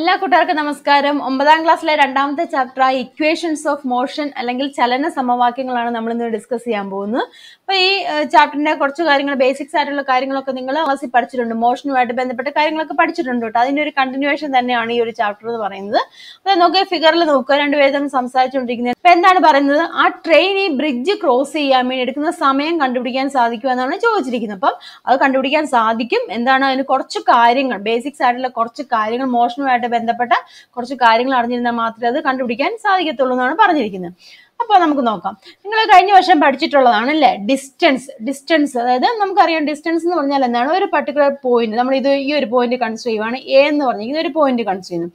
എല്ലാ കൂട്ടുകാർക്കും നമസ്കാരം ഒമ്പതാം ക്ലാസ്സിലെ രണ്ടാമത്തെ ചാപ്റ്റർ ആയ ഇക്വേഷൻസ് ഓഫ് മോഷൻ അല്ലെങ്കിൽ ചലന സമവാക്യങ്ങളാണ് നമ്മൾ ഇന്ന് ഡിസ്കസ് ചെയ്യാൻ പോകുന്നത് അപ്പൊ ഈ ചാപ്റ്ററിന്റെ കുറച്ച് കാര്യങ്ങൾ ബേസിക്സ് ആയിട്ടുള്ള കാര്യങ്ങളൊക്കെ നിങ്ങൾ ക്ലാസ്സിൽ പഠിച്ചിട്ടുണ്ട് മോഷനുമായിട്ട് ബന്ധപ്പെട്ട കാര്യങ്ങളൊക്കെ പഠിച്ചിട്ടുണ്ട് കേട്ടോ അതിന്റെ ഒരു കണ്ടിന്യൂവേഷൻ തന്നെയാണ് ഈ ഒരു ചാപ്റ്റർ എന്ന് പറയുന്നത് അപ്പൊ നമുക്ക് ഫിഗറിൽ നോക്കുക രണ്ടുപേരും തമ്മിൽ സംസാരിച്ചുകൊണ്ടിരിക്കുന്നത് അപ്പൊ എന്താണ് പറയുന്നത് ആ ട്രെയിൻ ഈ ബ്രിഡ്ജ് ക്രോസ് ചെയ്യാൻ വേണ്ടി എടുക്കുന്ന സമയം കണ്ടുപിടിക്കാൻ സാധിക്കും എന്നാണ് ചോദിച്ചിരിക്കുന്നത് അപ്പം അത് കണ്ടുപിടിക്കാൻ സാധിക്കും എന്താണ് അതിന് കുറച്ച് കാര്യങ്ങൾ ബേസിക്സ് ആയിട്ടുള്ള കുറച്ച് കാര്യങ്ങൾ മോഷനുമായിട്ട് അതുമായി ബന്ധപ്പെട്ട കുറച്ച് കാര്യങ്ങൾ അറിഞ്ഞിരുന്നാൽ മാത്രമേ അത് കണ്ടുപിടിക്കാൻ സാധിക്കത്തുള്ളൂ എന്നാണ് പറഞ്ഞിരിക്കുന്നത് അപ്പോൾ നമുക്ക് നോക്കാം നിങ്ങൾ കഴിഞ്ഞ വർഷം പഠിച്ചിട്ടുള്ളതാണ് അല്ലേ ഡിസ്റ്റൻസ് ഡിസ്റ്റൻസ് അതായത് നമുക്കറിയാം ഡിസ്റ്റൻസ് എന്ന് പറഞ്ഞാൽ എന്താണ് ഒരു പർട്ടിക്കുലർ പോയിന്റ് നമ്മൾ ഇത് ഈ ഒരു പോയിന്റ് കൺസിഡർ ചെയ്യുവാണ് എ എന്ന് പറഞ്ഞിരിക്കുന്ന ഒരു പോയിന്റ് കൺസിഡർ ചെയ്യുന്നു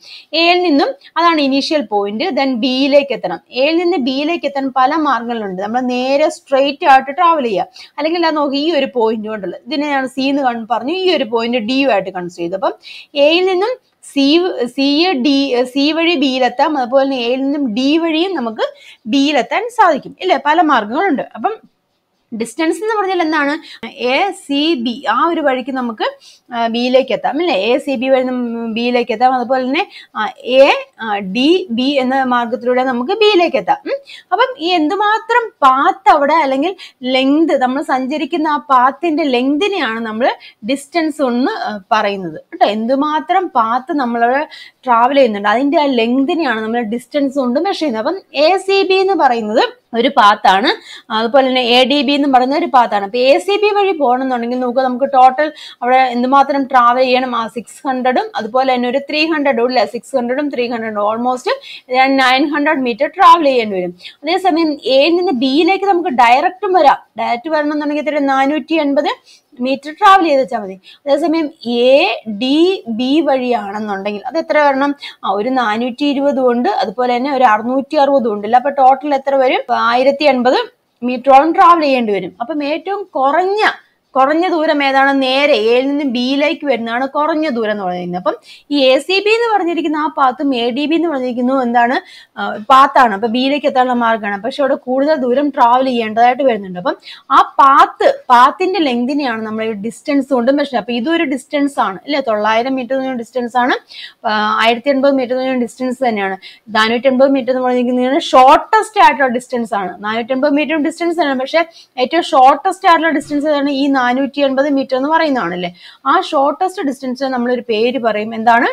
എയിൽ നിന്നും അതാണ് ഇനീഷ്യൽ പോയിന്റ് ദെൻ ബിയിലേക്ക് എത്തണം എയിൽ നിന്ന് ബിയിലേക്ക് എത്താൻ പല മാർഗങ്ങളുണ്ട് നമ്മൾ നേരെ സ്ട്രെയിറ്റ് ആയിട്ട് ട്രാവൽ ചെയ്യുക അല്ലെങ്കിൽ അത് നോക്കി ഈ ഒരു പോയിന്റ് കൊണ്ടുള്ളത് ഇതിനെയാണ് സി എന്ന് പറഞ്ഞു ഈ ഒരു പോയിന്റ് ഡി ആയിട്ട് കൺസിഡർ ചെയ്തു അപ്പം എയിൽ നിന്നും സി സി ഡി സി വഴി ബിയിലെത്താം അതുപോലെ തന്നെ എയിൽ നിന്നും ഡി വഴിയും നമുക്ക് ബിയിലെത്താൻ സാധിക്കും ഇല്ലേ പല മാർഗങ്ങളുണ്ട് അപ്പം ഡിസ്റ്റൻസ് എന്ന് പറഞ്ഞാൽ എന്താണ് എ സി ബി ആ ഒരു വഴിക്ക് നമുക്ക് ബിയിലേക്ക് എത്താം അല്ലേ എ സി ബി വഴി ബിയിലേക്ക് എത്താം അതുപോലെ തന്നെ എ ഡി ബി എന്ന മാർഗത്തിലൂടെ നമുക്ക് ബിയിലേക്ക് എത്താം അപ്പം ഈ എന്തുമാത്രം പാത്ത് അവിടെ അല്ലെങ്കിൽ ലെങ്ത് നമ്മൾ സഞ്ചരിക്കുന്ന ആ പാത്തിന്റെ ലെങ്തിനെയാണ് നമ്മൾ ഡിസ്റ്റൻസ് ഒന്ന് പറയുന്നത് കേട്ടോ എന്തുമാത്രം പാത്ത് നമ്മൾ ട്രാവൽ ചെയ്യുന്നുണ്ട് അതിന്റെ ആ ലെങ്തിനെയാണ് നമ്മൾ ഡിസ്റ്റൻസ് കൊണ്ട് മെഷർ ചെയ്യുന്നത് അപ്പം എ സി ബി എന്ന് പറയുന്നത് ഒരു പാത്താണ് അതുപോലെ തന്നെ എ ഡി ബി എന്ന് പറയുന്ന ഒരു പാത്താണ് അപ്പോൾ എ സി ബി വഴി പോകണമെന്നുണ്ടെങ്കിൽ നമുക്ക് നമുക്ക് ടോട്ടൽ അവിടെ എന്തുമാത്രം ട്രാവൽ ചെയ്യണം ആ സിക്സ് ഹൺഡ്രഡും അതുപോലെ തന്നെ ഒരു ത്രീ ഹൺഡ്രഡും ഇല്ല സിക്സ് ഹൺഡ്രഡും ത്രീ ഹൺഡ്രഡും almost nine hundred metre travel ചെയ്യേണ്ടി വരും അതേസമയം എയിൽ നിന്ന് ബിയിലേക്ക് നമുക്ക് ഡയറക്റ്റും വരാം ഡയറക്റ്റ് എന്നുണ്ടെങ്കിൽ ഇത്ര നാനൂറ്റി എൺപത് മീറ്റർ ട്രാവൽ ചെയ്ത് വെച്ചാൽ മതി അതേസമയം എ ഡി ബി വഴിയാണെന്നുണ്ടെങ്കിൽ അത് എത്ര വരണം ഒരു നാനൂറ്റി ഇരുപത് ഉണ്ട് അതുപോലെ തന്നെ ഒരു അറുന്നൂറ്റി അറുപതും ഉണ്ടല്ലോ അപ്പൊ ടോട്ടൽ എത്ര വരും ആയിരത്തി എൺപത് മീറ്ററോളം ട്രാവൽ ചെയ്യേണ്ടി വരും അപ്പം ഏറ്റവും കുറഞ്ഞ കുറഞ്ഞ ദൂരം ഏതാണ് നേരെ എയിൽ നിന്ന് ബിയിലേക്ക് വരുന്നതാണ് കുറഞ്ഞ ദൂരം എന്ന് പറയുന്നത് അപ്പം ഈ എ സി ബി എന്ന് പറഞ്ഞിരിക്കുന്ന ആ പാത്തും എ ഡി ബി എന്ന് പറഞ്ഞിരിക്കുന്നു എന്താണ് പാത്താണ് അപ്പൊ ബിയിലേക്ക് എത്താനുള്ള മാർഗ്ഗമാണ് പക്ഷെ അവിടെ കൂടുതൽ ദൂരം ട്രാവൽ ചെയ്യേണ്ടതായിട്ട് വരുന്നുണ്ട് അപ്പം ആ പാത്ത് പാത്തിന്റെ ലെങ്തിനെയാണ് നമ്മൾ ഡിസ്റ്റൻസ് കൊണ്ട് പക്ഷേ അപ്പൊ ഇതൊരു ഡിസ്റ്റൻസ് ആണ് അല്ലെ തൊള്ളായിരം മീറ്റർ എന്ന് ഡിസ്റ്റൻസ് ആണ് ആയിരത്തി എൺപത് മീറ്റർ എന്ന് ഡിസ്റ്റൻസ് തന്നെയാണ് നാനൂറ്റി എൺപത് മീറ്റർ എന്ന് പറഞ്ഞിരിക്കുന്നത് ഷോർട്ടസ്റ്റ് ആയിട്ടുള്ള ഡിസ്റ്റൻസ് ആണ് നാനൂറ്റി എൺപത് മീറ്ററും ഡിസ്റ്റൻസ് തന്നെയാണ് പക്ഷെ ഏറ്റവും ഷോർട്ടസ്റ്റ് ആയിട്ടുള്ള ഡിസ്റ്റൻസ് ഈ നാനൂറ്റി എൺപത് മീറ്റർ എന്ന് പറയുന്നതാണല്ലേ ആ ഷോർട്ടസ്റ്റ് ഡിസ്റ്റൻസ് നമ്മളൊരു പേര് പറയും എന്താണ്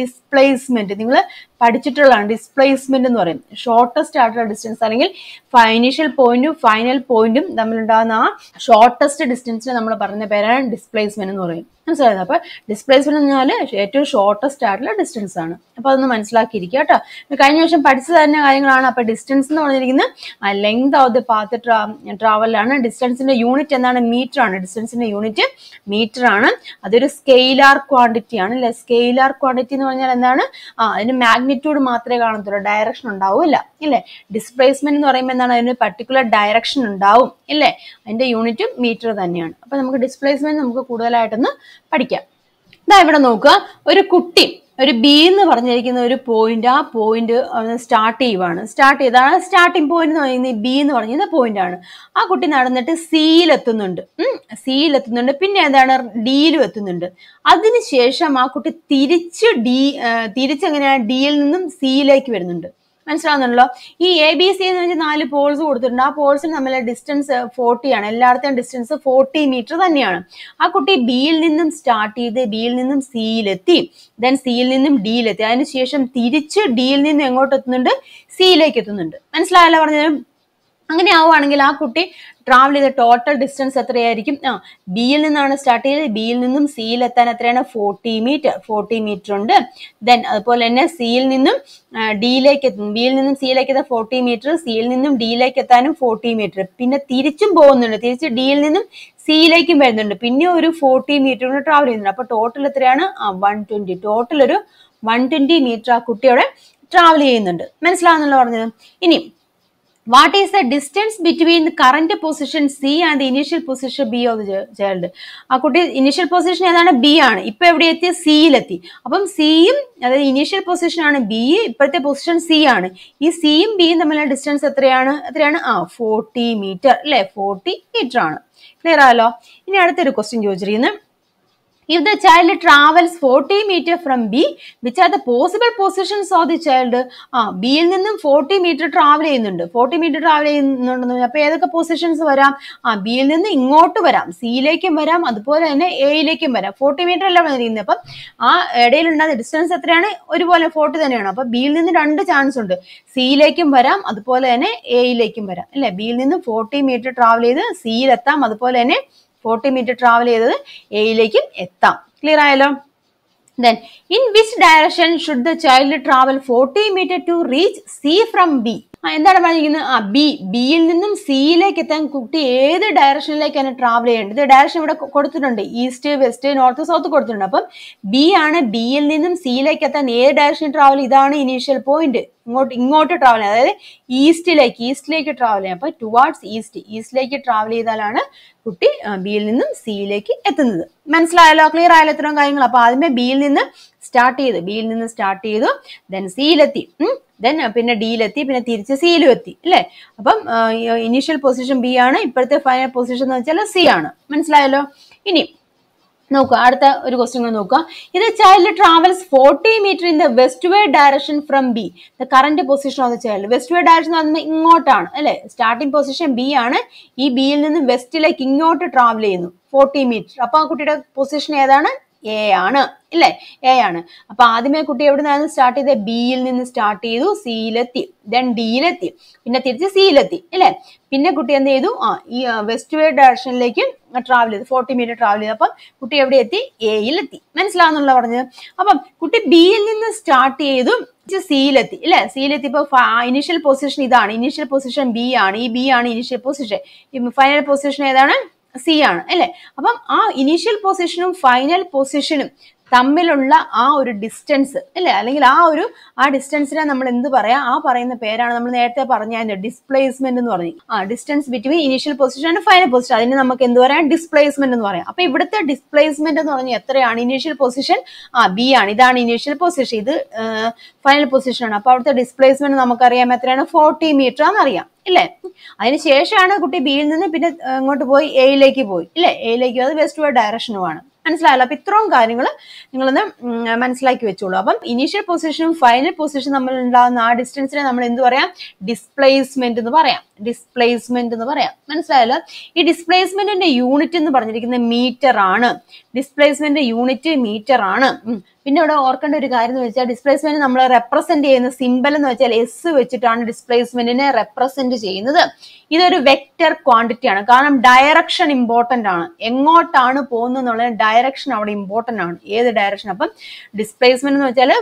ഡിസ്പ്ലേസ്മെന്റ് നിങ്ങൾ പഠിച്ചിട്ടുള്ളതാണ് ഡിസ്പ്ലേസ്മെന്റ് എന്ന് പറയും ഷോർട്ടസ്റ്റ് ആയിട്ടുള്ള ഡിസ്റ്റൻസ് അല്ലെങ്കിൽ ഫൈനീഷ്യൽ പോയിന്റും ഫൈനൽ പോയിന്റും തമ്മിലുണ്ടാകുന്ന ആ ഷോർട്ടസ്റ്റ് ഡിസ്റ്റൻസിന് നമ്മൾ പറഞ്ഞ പേരാണ് ഡിസ്പ്ലേസ്മെന്റ് എന്ന് പറയും മനസ്സിലായത് അപ്പോൾ ഡിസ്പ്ലേസ്മെന്റ് എന്ന് പറഞ്ഞാൽ ഏറ്റവും ഷോർട്ടസ്റ്റ് ആയിട്ടുള്ള ഡിസ്റ്റൻസ് ആണ് അപ്പോൾ അതൊന്ന് മനസ്സിലാക്കിയിരിക്കുക കേട്ടോ കഴിഞ്ഞ വർഷം പഠിച്ചു തന്നെ കാര്യങ്ങളാണ് അപ്പോൾ ഡിസ്റ്റൻസ് എന്ന് പറഞ്ഞിരിക്കുന്നത് ലെങ്ത് ഓഫ് ദി പാത്ത് ട്രാവലാണ് ഡിസ്റ്റൻസിന്റെ യൂണിറ്റ് എന്താണ് മീറ്റർ ആണ് ഡിസ്റ്റൻസിന്റെ യൂണിറ്റ് മീറ്റർ ആണ് അതൊരു സ്കെയിലാർ ക്വാണ്ടിറ്റി ആണ് അല്ലെ സ്കെയിലാർ ക്വാണ്ടിറ്റി എന്ന് പറഞ്ഞാൽ എന്താണ് ആ അതിന് മാഗ്നിറ്റ്യൂഡ് മാത്രമേ കാണത്തുള്ളൂ ഡയറക്ഷൻ ഉണ്ടാവില്ല ഇല്ലേ ഡിസ്പ്ലേസ്മെന്റ് എന്ന് പറയുമ്പോൾ എന്താണ് അതിന് പർട്ടിക്കുലർ ഡയറക്ഷൻ ഉണ്ടാവും ഇല്ലേ അതിന്റെ യൂണിറ്റും മീറ്റർ തന്നെയാണ് അപ്പൊ നമുക്ക് ഡിസ്പ്ലേസ്മെന്റ് നമുക്ക് കൂടുതലായിട്ടൊന്ന് പഠിക്കാം ഇതാ ഇവിടെ നോക്കുക ഒരു കുട്ടി ഒരു ബി എന്ന് പറഞ്ഞിരിക്കുന്ന ഒരു പോയിന്റ് ആ പോയിന്റ് സ്റ്റാർട്ട് ചെയ്യുവാണ് സ്റ്റാർട്ട് ചെയ്ത് സ്റ്റാർട്ടിങ് പോയിന്റ് എന്ന് പറയുന്നത് ബി എന്ന് പറഞ്ഞിരുന്ന പോയിന്റ് ആണ് ആ കുട്ടി നടന്നിട്ട് സിയിലെത്തുന്നുണ്ട് സിയിലെത്തുന്നുണ്ട് പിന്നെ ഏതാണ് ഡിയിലും എത്തുന്നുണ്ട് അതിനുശേഷം ആ കുട്ടി തിരിച്ച് ഡി തിരിച്ചെങ്ങനെയാണ് ഡിയിൽ നിന്നും സിയിലേക്ക് വരുന്നുണ്ട് മനസ്സിലാവുന്നുണ്ടല്ലോ ഈ എ ബി സി എന്ന് വെച്ചാൽ നാല് പോൾസ് കൊടുത്തിട്ടുണ്ട് ആ പോൾസിന് തമ്മിലെ ഡിസ്റ്റൻസ് ഫോർട്ടി ആണ് എല്ലായിടത്തെയും ഡിസ്റ്റൻസ് ഫോർട്ടി മീറ്റർ തന്നെയാണ് ആ കുട്ടി ബിയിൽ നിന്നും സ്റ്റാർട്ട് ചെയ്ത് ബിയിൽ നിന്നും സിയിലെത്തി ദെൻ സിയിൽ നിന്നും ഡിയിലെത്തി അതിനുശേഷം തിരിച്ച് ഡിയിൽ നിന്ന് എങ്ങോട്ട് എത്തുന്നുണ്ട് സിയിലേക്ക് എത്തുന്നുണ്ട് മനസ്സിലായല്ലോ പറഞ്ഞാലും അങ്ങനെ ആവുകയാണെങ്കിൽ ആ കുട്ടി ട്രാവൽ ചെയ്ത ടോട്ടൽ ഡിസ്റ്റൻസ് എത്രയായിരിക്കും ആ ബിയിൽ നിന്നാണ് സ്റ്റാർട്ട് ചെയ്തത് ബിയിൽ നിന്നും സിയിൽ എത്താൻ എത്രയാണ് ഫോർട്ടി മീറ്റർ ഫോർട്ടി മീറ്റർ ഉണ്ട് ദെൻ അതുപോലെ തന്നെ സിയിൽ നിന്നും ഡിയിലേക്ക് എത്തും ബിയിൽ നിന്നും സിയിലേക്ക് എത്താൻ ഫോർട്ടി മീറ്റർ സിയിൽ നിന്നും ഡിയിലേക്ക് എത്താനും ഫോർട്ടി മീറ്റർ പിന്നെ തിരിച്ചും പോകുന്നുണ്ട് തിരിച്ച് ഡിയിൽ നിന്നും സിയിലേക്കും വരുന്നുണ്ട് പിന്നെ ഒരു ഫോർട്ടി മീറ്റർ കൂടെ ട്രാവൽ ചെയ്യുന്നുണ്ട് അപ്പോൾ ടോട്ടൽ എത്രയാണ് ആ വൺ ട്വൻറ്റി ടോട്ടൽ ഒരു വൺ ട്വൻറ്റി മീറ്റർ ആ കുട്ടിയോടെ ട്രാവൽ ചെയ്യുന്നുണ്ട് മനസ്സിലാവുന്നുള്ള പറഞ്ഞത് ഇനി what is the distance between current position C and initial position B of child ആ കുട്ടി ഇനീഷ്യൽ പൊസിഷൻ ഏതാണ് ബി ആണ് ഇപ്പൊ എവിടെ എത്തി സിയിലെത്തി അപ്പം സിയും അതായത് ഇനീഷ്യൽ പൊസിഷൻ ആണ് ബി ഇപ്പോഴത്തെ പൊസിഷൻ സി ആണ് ഈ സിയും ബിയും തമ്മിലുള്ള ഡിസ്റ്റൻസ് എത്രയാണ് എത്രയാണ് ആ ഫോർട്ടി മീറ്റർ അല്ലെ ഫോർട്ടി മീറ്റർ ആണ് ക്ലിയർ ആയല്ലോ ഇനി അടുത്തൊരു ക്വസ്റ്റ്യൻ ചോദിച്ചിരിക്കുന്നത് If the child travels 40 meter from B, which are the possible positions of the child? ആ ബിയിൽ നിന്നും ഫോർട്ടി മീറ്റർ ട്രാവൽ ചെയ്യുന്നുണ്ട് ഫോർട്ടി മീറ്റർ ട്രാവൽ ചെയ്യുന്നുണ്ടെന്ന് അപ്പോൾ ഏതൊക്കെ പൊസിഷൻസ് വരാം ആ ബിയിൽ നിന്ന് ഇങ്ങോട്ട് വരാം സിയിലേക്കും വരാം അതുപോലെ തന്നെ എയിലേക്കും വരാം ഫോർട്ടി മീറ്റർ അല്ല വന്നിരിക്കുന്നത് അപ്പം ആ ഇടയിലുണ്ടാകുന്ന ഡിസ്റ്റൻസ് എത്രയാണ് ഒരുപോലെ ഫോർട്ടി തന്നെയാണ് അപ്പോൾ ബിയിൽ നിന്ന് രണ്ട് ചാൻസ് ഉണ്ട് സിയിലേക്കും വരാം അതുപോലെ തന്നെ എയിലേക്കും വരാം അല്ലേ ബിയിൽ നിന്ന് ഫോർട്ടി മീറ്റർ ട്രാവൽ ചെയ്ത് സിയിലെത്താം അതുപോലെ തന്നെ ഫോർട്ടി മീറ്റർ ട്രാവൽ ചെയ്തത് എയിലേക്കും എത്താം ക്ലിയർ ആയല്ലോ then in which direction should the child travel forty metre to reach C from B എന്താണ് പറഞ്ഞിരിക്കുന്നത് ആ ബി ബിയിൽ നിന്നും സിയിലേക്ക് എത്താൻ കുട്ടി ഏത് ഡയറക്ഷനിലേക്കാണ് ട്രാവൽ ചെയ്യേണ്ടത് ഡയറക്ഷൻ ഇവിടെ കൊടുത്തിട്ടുണ്ട് ഈസ്റ്റ് വെസ്റ്റ് നോർത്ത് സൗത്ത് കൊടുത്തിട്ടുണ്ട് അപ്പം ബി ആണ് ബിയിൽ നിന്നും സിയിലേക്ക് എത്താൻ ഏത് ഡയറക്ഷൻ ട്രാവൽ ഇതാണ് ഇനീഷ്യൽ പോയിന്റ് ഇങ്ങോട്ട് ഇങ്ങോട്ട് ട്രാവൽ ചെയ്യുക അതായത് ഈസ്റ്റിലേക്ക് ഈസ്റ്റിലേക്ക് ട്രാവൽ ചെയ്യാം അപ്പോൾ ടുവാർഡ്സ് ഈസ്റ്റ് ഈസ്റ്റിലേക്ക് ട്രാവൽ ചെയ്താലാണ് കുട്ടി ബിയിൽ നിന്നും സിയിലേക്ക് എത്തുന്നത് മനസ്സിലായല്ലോ ക്ലിയർ ആയാലോ ഇത്രയും കാര്യങ്ങൾ അപ്പോൾ ആദ്യമേ ബിയിൽ നിന്ന് സ്റ്റാർട്ട് ചെയ്തു ബിയിൽ നിന്ന് സ്റ്റാർട്ട് ചെയ്തു ദെൻ സിയിലെത്തി ദെൻ പിന്നെ ഡിയിലെത്തി പിന്നെ തിരിച്ച് സിയിലും എത്തി അല്ലേ അപ്പം ഇനീഷ്യൽ പൊസിഷൻ ബി ആണ് ഇപ്പോഴത്തെ ഫൈനൽ പൊസിഷൻ എന്ന് വെച്ചാൽ സി ആണ് മനസ്സിലായല്ലോ ഇനി നോക്കുക അടുത്ത ഒരു ക്വസ്റ്റ്യൻ കൂടെ നോക്കുക ഇത് child travels forty metre in the west way direction from B the current position of the child west way direction പറയുന്നത് ഇങ്ങോട്ടാണ് അല്ലെ സ്റ്റാർട്ടിംഗ് പൊസിഷൻ ബി ആണ് ഈ ബിയിൽ നിന്ന് വെസ്റ്റിലേക്ക് ഇങ്ങോട്ട് ട്രാവൽ ചെയ്യുന്നു ഫോർട്ടി മീറ്റർ അപ്പൊ ആ കുട്ടിയുടെ പൊസിഷൻ ഏതാണ് എ ആണ് ഇല്ലേ എ ആണ് അപ്പൊ ആദ്യമേ കുട്ടി എവിടെ നിന്നാണ് സ്റ്റാർട്ട് ചെയ്തത് ബിയിൽ നിന്ന് സ്റ്റാർട്ട് ചെയ്തു സിയിലെത്തി ദെൻ ഡിയിലെത്തി പിന്നെ തിരിച്ച് സിയിലെത്തി ഇല്ലേ പിന്നെ കുട്ടി എന്ത് ചെയ്തു ആ ഈ വെസ്റ്റ് വേ ഡയറക്ഷനിലേക്ക് ട്രാവൽ ചെയ്തു ഫോർട്ടി മീറ്റർ ട്രാവൽ ചെയ്തു അപ്പം കുട്ടി എവിടെ എത്തി എയിൽ എത്തി മനസ്സിലാവുന്നുള്ള പറഞ്ഞത് അപ്പം കുട്ടി ബിയിൽ നിന്ന് സ്റ്റാർട്ട് ചെയ്തു സിയിലെത്തി അല്ലെ സിയിലെത്തി ഇപ്പൊ ഇനിഷ്യൽ പൊസിഷൻ ഇതാണ് ഇനിഷ്യൽ പൊസിഷൻ ബി ആണ് ഈ ബി ആണ് ഇനിഷ്യൽ പൊസിഷൻ ഫൈനൽ പൊസിഷൻ ഏതാണ് സി ആണ് അല്ലെ അപ്പം ആ ഇനീഷ്യൽ പൊസിഷനും ഫൈനൽ പൊസിഷനും തമ്മിലുള്ള ആ ഒരു ഡിസ്റ്റൻസ് അല്ലേ അല്ലെങ്കിൽ ആ ഒരു ആ ഡിസ്റ്റൻസിനെ നമ്മൾ എന്ത് പറയാം ആ പറയുന്ന പേരാണ് നമ്മൾ നേരത്തെ പറഞ്ഞ ഡിസ്പ്ലേസ്മെന്റ് എന്ന് പറഞ്ഞു ആ distance between initial position and final position അതിന് നമുക്ക് എന്ത് പറയാം ഡിസ്പ്ലേസ്മെന്റ് എന്ന് പറയാം അപ്പൊ ഇവിടുത്തെ ഡിസ്പ്ലേസ്മെന്റ് എന്ന് പറഞ്ഞാൽ എത്രയാണ് ഇനീഷ്യൽ പൊസിഷൻ ആ ബി ആണ് ഇതാണ് ഇനീഷ്യൽ പൊസിഷൻ ഇത് ഫൈനൽ പൊസിഷൻ ആണ് അപ്പൊ അവിടുത്തെ ഡിസ്പ്ലേസ്മെന്റ് നമുക്കറിയാം എത്രയാണ് ഫോർട്ടി മീറ്റർ ആണെന്നറിയാം ഇല്ലേ അതിന് ശേഷമാണ് കുട്ടി ബിയിൽ നിന്ന് പിന്നെ അങ്ങോട്ട് പോയി എയിലേക്ക് പോയി ഇല്ലേ എയിലേക്ക് അത് വെസ്റ്റ് വേർഡ് ഡയറക്ഷനുമാണ് മനസ്സിലായല്ലോ അപ്പൊ ഇത്രയും കാര്യങ്ങൾ നിങ്ങളൊന്ന് മനസ്സിലാക്കി വെച്ചോളൂ അപ്പം ഇനീഷ്യൽ പൊസിഷനും ഫൈനൽ പൊസിഷനും തമ്മിൽ ഉണ്ടാകുന്ന ആ ഡിസ്റ്റൻസിനെ നമ്മൾ എന്ത് പറയാം ഡിസ്പ്ലേസ്മെന്റ് എന്ന് പറയാം ഡിസ്പ്ലേസ്മെന്റ് എന്ന് പറയാം മനസ്സിലായല്ലോ ഈ ഡിസ്പ്ലേസ്മെന്റിന്റെ യൂണിറ്റ് എന്ന് പറഞ്ഞിരിക്കുന്നത് മീറ്റർ ആണ് ഡിസ്പ്ലേസ്മെന്റ് യൂണിറ്റ് മീറ്റർ ആണ് പിന്നെ ഇവിടെ ഓർക്കേണ്ട ഒരു കാര്യം എന്ന് വെച്ചാൽ ഡിസ്പ്ലേസ്മെന്റ് നമ്മൾ റെപ്രസെന്റ് ചെയ്യുന്ന സിമ്പൽ എന്ന് വെച്ചാൽ എസ് വെച്ചിട്ടാണ് ഡിസ്പ്ലേസ്മെന്റിനെ റെപ്രസെന്റ് ചെയ്യുന്നത് ഇതൊരു വെക്റ്റർ ക്വാണ്ടിറ്റി ആണ് കാരണം ഡയറക്ഷൻ ഇമ്പോർട്ടന്റ് ആണ് എങ്ങോട്ടാണ് പോകുന്നത് ഡയറക്ഷൻ അവിടെ ഇമ്പോർട്ടന്റ് ആണ് ഏത് ഡയറക്ഷൻ അപ്പം ഡിസ്പ്ലേസ്മെന്റ് എന്ന് വെച്ചാൽ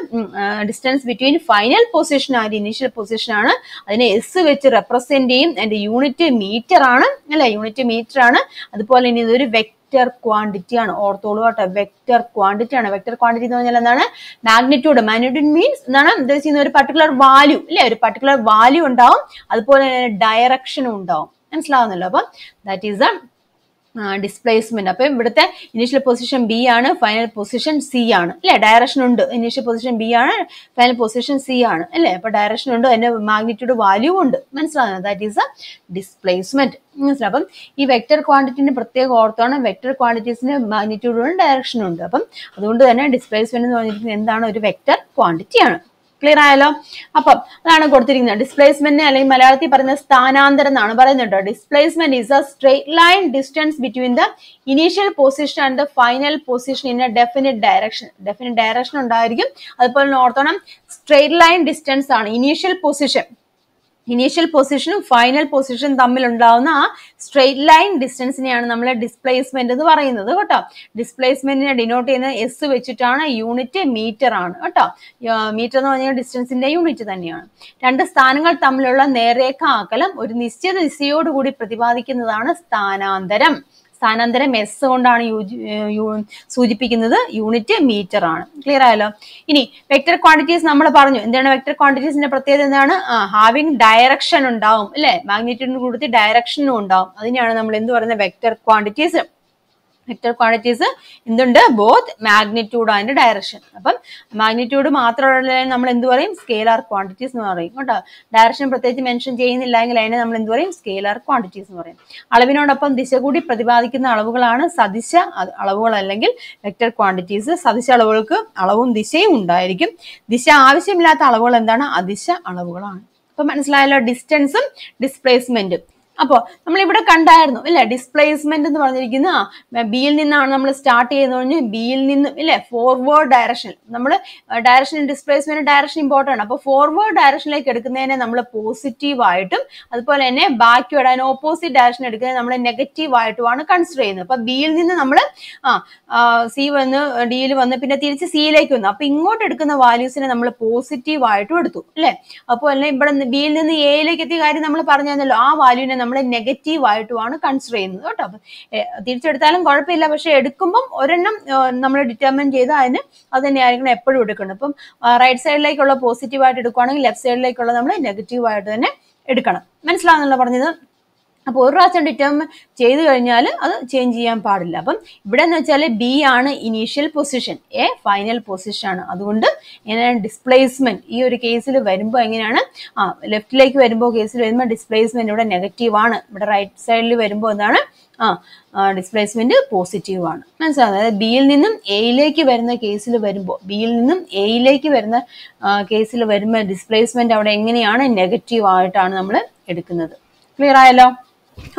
distance between final position and initial position ആണ് അതിനെ എസ് വെച്ച് റെപ്രസെന്റ് ചെയ്യും പറയും എന്റെ യൂണിറ്റ് മീറ്റർ ആണ് അല്ലെ യൂണിറ്റ് മീറ്റർ ആണ് അതുപോലെ തന്നെ ഇതൊരു വെക്ടർ ക്വാണ്ടിറ്റി ആണ് ഓർത്തോളൂ കേട്ടോ വെക്ടർ ക്വാണ്ടിറ്റി ആണ് വെക്ടർ ക്വാണ്ടിറ്റി എന്ന് പറഞ്ഞാൽ എന്താണ് മാഗ്നിറ്റ്യൂഡ് മാഗ്നിറ്റ്യൂഡ് മീൻസ് എന്താണ് എന്താ ചെയ്യുന്ന ഒരു പർട്ടിക്കുലർ വാല്യൂ അല്ലെ ഒരു പർട്ടിക്കുലർ വാല്യൂ ഉണ്ടാവും അതുപോലെ തന്നെ ഡയറക്ഷനും ഉണ്ടാവും മനസ്സിലാവുന്നല്ലോ അപ്പൊ ദാറ്റ് ഈസ് ദ ഡിസ്പ്ലേസ്മെന്റ് അപ്പം ഇവിടുത്തെ ഇനീഷ്യൽ പൊസിഷൻ ബി ആണ് ഫൈനൽ പൊസിഷൻ സി ആണ് അല്ലെ ഡയറക്ഷൻ ഉണ്ട് ഇനീഷ്യൽ പൊസിഷൻ ബി ആണ് ഫൈനൽ പൊസിഷൻ സി ആണ് അല്ലെ അപ്പൊ ഡയറക്ഷൻ ഉണ്ട് അതിന്റെ മാഗ്നിറ്റ്യൂഡ് വാല്യൂ ഉണ്ട് മനസ്സിലാകുന്നത് ദാറ്റ് ഈസ് എ ഡിസ്പ്ലേസ്മെന്റ് മനസ്സിലാവും അപ്പം ഈ വെക്റ്റർ ക്വാണ്ടിറ്റിന്റെ പ്രത്യേക ഓർത്തോണം വെക്റ്റർ ക്വാണ്ടിറ്റീസിന് മാഗ്നിറ്റ്യൂഡും ഡയറക്ഷനും ഉണ്ട് അപ്പം അതുകൊണ്ട് തന്നെ ഡിസ്പ്ലേസ്മെന്റ് എന്ന് പറഞ്ഞിരിക്കുന്നത് എന്താണ് ഒരു വെക്റ്റർ ക്വാണ്ടിറ്റിയാണ് ക്ലിയർ ആയാലോ അപ്പം അതാണ് കൊടുത്തിരിക്കുന്നത് ഡിസ്പ്ലേസ്മെന്റ് അല്ലെങ്കിൽ മലയാളത്തിൽ പറയുന്ന സ്ഥാനാന്തരം എന്നാണ് പറയുന്നുണ്ടോ displacement is a straight line distance between the initial position and the final position in a definite direction definite direction ഉണ്ടായിരിക്കും അതുപോലെ ഓർത്തോണം സ്ട്രേറ്റ് ലൈൻ ഡിസ്റ്റൻസ് ആണ് ഇനീഷ്യൽ പൊസിഷൻ ഇനീഷ്യൽ പൊസിഷനും ഫൈനൽ പൊസിഷനും തമ്മിൽ ഉണ്ടാവുന്ന ആ സ്ട്രെയിറ്റ് ലൈൻ ഡിസ്റ്റൻസിനെയാണ് നമ്മൾ ഡിസ്പ്ലേസ്മെന്റ് എന്ന് പറയുന്നത് കേട്ടോ ഡിസ്പ്ലേസ്മെന്റിനെ ഡിനോട്ട് ചെയ്യുന്ന എസ് വെച്ചിട്ടാണ് യൂണിറ്റ് മീറ്റർ ആണ് കേട്ടോ മീറ്റർ എന്ന് പറഞ്ഞാൽ ഡിസ്റ്റൻസിന്റെ യൂണിറ്റ് തന്നെയാണ് രണ്ട് സ്ഥാനങ്ങൾ തമ്മിലുള്ള നേരേഖ അകലം ഒരു നിശ്ചിത ദിശയോടുകൂടി പ്രതിപാദിക്കുന്നതാണ് സ്ഥാനാന്തരം സ്ഥാനാന്തരം എസ് കൊണ്ടാണ് സൂചിപ്പിക്കുന്നത് യൂണിറ്റ് മീറ്റർ ആണ് ക്ലിയർ ആയല്ലോ ഇനി വെക്ടർ ക്വാണ്ടിറ്റീസ് നമ്മൾ പറഞ്ഞു എന്താണ് വെക്ടർ ക്വാണ്ടിറ്റീസിന്റെ പ്രത്യേകത എന്താണ് ഹാവിങ് ഡയറക്ഷൻ ഉണ്ടാവും അല്ലെ മാഗ്നിറ്റ്യൂഡിന് കൂടുതൽ ഡയറക്ഷനും ഉണ്ടാവും അതിനെയാണ് നമ്മൾ എന്ത് പറയുന്നത് വെക്ടർ ക്വാണ്ടിറ്റീസ് വെക്ടർ ക്വാണ്ടിറ്റീസ് എന്തുണ്ട് ബോത്ത് മാഗ്നിറ്റ്യൂഡ് ആൻഡ് ഡയറക്ഷൻ അപ്പം മാഗ്നിറ്റ്യൂഡ് മാത്രമുള്ള നമ്മൾ എന്ത് പറയും സ്കെയിലാർ ക്വാണ്ടിറ്റീസ് എന്ന് പറയും കേട്ടോ ഡയറക്ഷൻ പ്രത്യേകിച്ച് മെൻഷൻ ചെയ്യുന്നില്ല എങ്കിൽ അതിനെ നമ്മൾ എന്ത് പറയും സ്കെയിലാർ ക്വാണ്ടിറ്റീസ് എന്ന് പറയും അളവിനോടൊപ്പം ദിശ കൂടി പ്രതിപാദിക്കുന്ന അളവുകളാണ് സദിശ അളവുകൾ അല്ലെങ്കിൽ വെക്ടർ ക്വാണ്ടിറ്റീസ് സദിശ അളവുകൾക്ക് അളവും ദിശയും ഉണ്ടായിരിക്കും ദിശ ആവശ്യമില്ലാത്ത അളവുകൾ എന്താണ് അദിശ അളവുകളാണ് അപ്പൊ മനസ്സിലായല്ലോ ഡിസ്റ്റൻസും ഡിസ്പ്ലേസ്മെന്റും അപ്പോൾ നമ്മൾ ഇവിടെ കണ്ടായിരുന്നു ഇല്ലേ ഡിസ്പ്ലേസ്മെന്റ് എന്ന് പറഞ്ഞിരിക്കുന്ന ബിയിൽ നിന്നാണ് നമ്മൾ സ്റ്റാർട്ട് ചെയ്യുന്നത് പറഞ്ഞ് ബിയിൽ നിന്നും ഇല്ലേ ഫോർവേഡ് ഡയറക്ഷൻ നമ്മൾ ഡയറക്ഷൻ ഡിസ്പ്ലേസ്മെന്റ് ഡയറക്ഷൻ ഇമ്പോർട്ടൻ്റ് അപ്പോൾ ഫോർവേഡ് ഡയറക്ഷനിലേക്ക് എടുക്കുന്നതിനെ നമ്മൾ പോസിറ്റീവ് ആയിട്ടും അതുപോലെ തന്നെ ബാക്കിയോട് അതിന് ഓപ്പോസിറ്റ് ഡയറക്ഷൻ എടുക്കുന്നത് നമ്മൾ നെഗറ്റീവ് ആയിട്ടുമാണ് കൺസിഡർ ചെയ്യുന്നത് അപ്പോൾ ബിയിൽ നിന്ന് നമ്മൾ ആ സി വന്ന് ഡിയിൽ വന്ന് പിന്നെ തിരിച്ച് സിയിലേക്ക് വന്നു അപ്പോൾ ഇങ്ങോട്ട് എടുക്കുന്ന വാല്യൂസിനെ നമ്മൾ പോസിറ്റീവ് ആയിട്ടും എടുത്തു അല്ലേ അപ്പോൾ അല്ലെ ഇവിടെ ബിയിൽ നിന്ന് എയിലേക്ക് എത്തിയ കാര്യം നമ്മൾ പറഞ്ഞല്ലോ ആ വാല്യൂവിനെ നമ്മൾ ആയിട്ടുമാണ് കൺസിഡർ ചെയ്യുന്നത് കേട്ടോ അപ്പം തിരിച്ചെടുത്താലും കുഴപ്പമില്ല പക്ഷെ എടുക്കുമ്പം ഒരെണ്ണം നമ്മൾ ഡിറ്റർമിൻ ചെയ്ത് അതിന് അത് തന്നെയായിരിക്കണം എപ്പോഴും എടുക്കണം അപ്പം റൈറ്റ് സൈഡിലേക്കുള്ള പോസിറ്റീവായിട്ട് എടുക്കുകയാണെങ്കിൽ ലെഫ്റ്റ് സൈഡിലേക്കുള്ള നമ്മൾ നെഗറ്റീവായിട്ട് തന്നെ എടുക്കണം മനസ്സിലാവുന്നുള്ള പറഞ്ഞത് അപ്പോൾ ഒരു പ്രാവശ്യം ഡിറ്റർമിൻ ചെയ്തു കഴിഞ്ഞാൽ അത് ചേഞ്ച് ചെയ്യാൻ പാടില്ല അപ്പം ഇവിടെ എന്ന് വെച്ചാൽ ബി ആണ് initial position A final position ആണ് അതുകൊണ്ട് എങ്ങനെയാണ് ഡിസ്പ്ലേസ്മെന്റ് ഈ ഒരു കേസിൽ വരുമ്പോൾ എങ്ങനെയാണ് ആ ലെഫ്റ്റിലേക്ക് വരുമ്പോൾ കേസിൽ വരുമ്പോൾ ഡിസ്പ്ലേസ്മെന്റ് ഇവിടെ നെഗറ്റീവ് ആണ് ഇവിടെ റൈറ്റ് സൈഡിൽ വരുമ്പോൾ എന്താണ് ആ ഡിസ്പ്ലേസ്മെന്റ് പോസിറ്റീവ് ആണ് മനസ്സിലാവും അതായത് ബിയിൽ നിന്നും എയിലേക്ക് വരുന്ന കേസിൽ വരുമ്പോൾ ബിയിൽ നിന്നും എയിലേക്ക് വരുന്ന കേസിൽ വരുമ്പോൾ ഡിസ്പ്ലേസ്മെന്റ് അവിടെ എങ്ങനെയാണ് നെഗറ്റീവ് ആയിട്ടാണ് നമ്മൾ എടുക്കുന്നത് ക്ലിയർ ആയല്ലോ